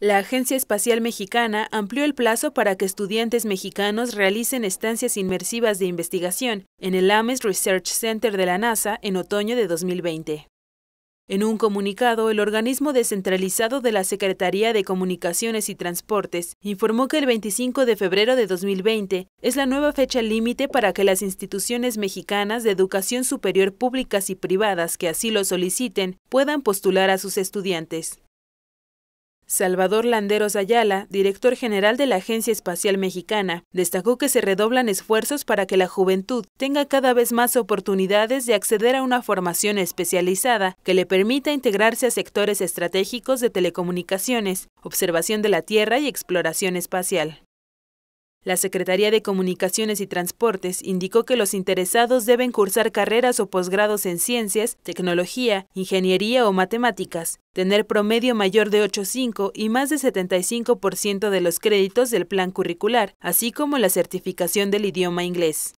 La Agencia Espacial Mexicana amplió el plazo para que estudiantes mexicanos realicen estancias inmersivas de investigación en el Ames Research Center de la NASA en otoño de 2020. En un comunicado, el organismo descentralizado de la Secretaría de Comunicaciones y Transportes informó que el 25 de febrero de 2020 es la nueva fecha límite para que las instituciones mexicanas de educación superior públicas y privadas que así lo soliciten puedan postular a sus estudiantes. Salvador Landeros Ayala, director general de la Agencia Espacial Mexicana, destacó que se redoblan esfuerzos para que la juventud tenga cada vez más oportunidades de acceder a una formación especializada que le permita integrarse a sectores estratégicos de telecomunicaciones, observación de la Tierra y exploración espacial. La Secretaría de Comunicaciones y Transportes indicó que los interesados deben cursar carreras o posgrados en ciencias, tecnología, ingeniería o matemáticas, tener promedio mayor de 8.5 y más de 75% de los créditos del plan curricular, así como la certificación del idioma inglés.